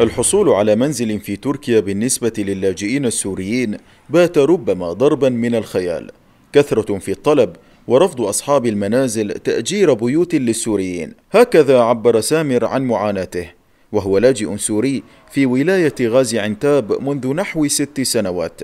الحصول على منزل في تركيا بالنسبة للاجئين السوريين بات ربما ضربا من الخيال كثرة في الطلب ورفض أصحاب المنازل تأجير بيوت للسوريين هكذا عبر سامر عن معاناته وهو لاجئ سوري في ولاية غازي عنتاب منذ نحو ست سنوات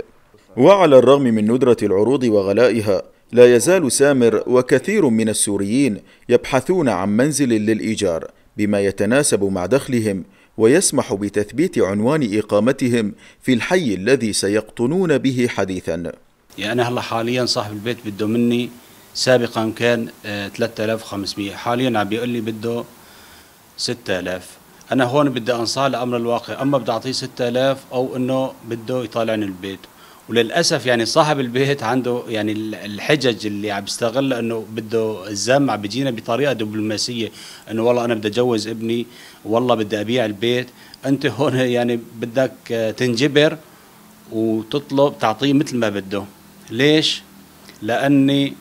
وعلى الرغم من ندرة العروض وغلائها لا يزال سامر وكثير من السوريين يبحثون عن منزل للإيجار بما يتناسب مع دخلهم ويسمح بتثبيت عنوان إقامتهم في الحي الذي سيقطنون به حديثا يعني هلا حاليا صاحب البيت بده مني سابقا كان 3500 آه، حاليا عم بيقول لي بده 6000 انا هون بدي انصاع لامر الواقع اما بدي اعطيه 6000 او انه بده يطالعني البيت وللاسف يعني صاحب البيت عنده يعني الحجج اللي عم بيستغلها انه بده الزام عم بيجينا بطريقه دبلوماسيه انه والله انا بدي اتجوز ابني والله بدي ابيع البيت انت هون يعني بدك تنجبر وتطلب تعطيه مثل ما بده ليش لاني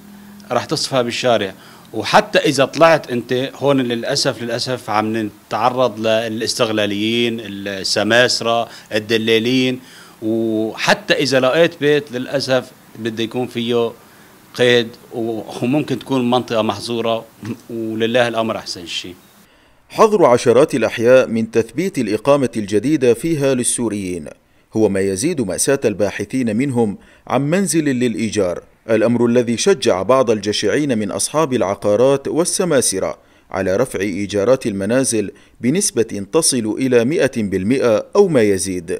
راح تصفى بالشارع وحتى اذا طلعت انت هون للاسف للاسف عم نتعرض للاستغلاليين السماسره الدلالين وحتى اذا لقيت بيت للاسف بده يكون فيه قيد وممكن تكون منطقه محظوره ولله الامر احسن شيء حظر عشرات الاحياء من تثبيت الاقامه الجديده فيها للسوريين هو ما يزيد ماساه الباحثين منهم عن منزل للايجار الامر الذي شجع بعض الجشعين من اصحاب العقارات والسماسره على رفع ايجارات المنازل بنسبه تصل الى 100% او ما يزيد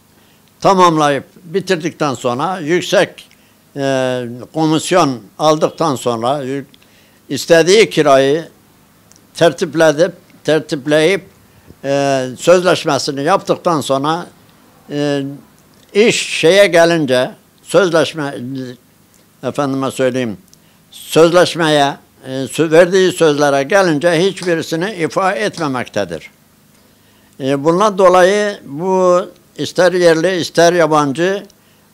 tamamlayıp bitirdikten sonra yüksek e, komisyon aldıktan sonra istediği kirayı tertipledip tertipleyip e, sözleşmesini yaptıktan sonra e, iş şeye gelince sözleşme efendime söyleyeyim sözleşmeye e, verdiği sözlere gelince hiçbirisini ifa etmemektedir. E, bundan dolayı bu ister yerli ister yabancı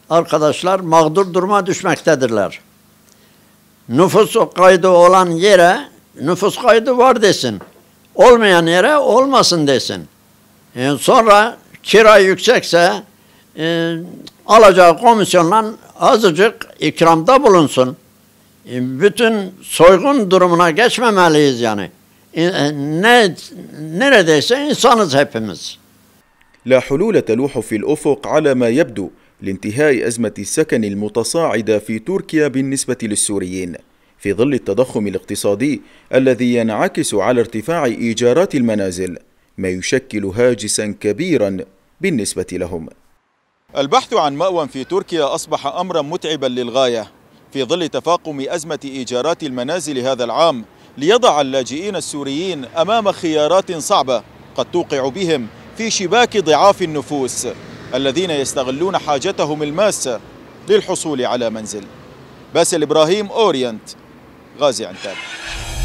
arkadaşlar mağdur duruma düşmektedirler. Nüfus kaydı olan yere nüfus kaydı var desin. Olmayan yere olmasın desin. E, sonra kira yüksekse e, alacağı komisyonla azıcık ikramda bulunsun. E, bütün soygun durumuna geçmemeliyiz yani. E, ne neredeyse insanız hepimiz. لا حلول تلوح في الأفق على ما يبدو لانتهاء أزمة السكن المتصاعدة في تركيا بالنسبة للسوريين في ظل التضخم الاقتصادي الذي ينعكس على ارتفاع إيجارات المنازل ما يشكل هاجسا كبيرا بالنسبة لهم البحث عن مأوى في تركيا أصبح أمرا متعبا للغاية في ظل تفاقم أزمة إيجارات المنازل هذا العام ليضع اللاجئين السوريين أمام خيارات صعبة قد توقع بهم في شباك ضعاف النفوس الذين يستغلون حاجتهم الماسة للحصول على منزل باسل إبراهيم أورينت غازي عنتاب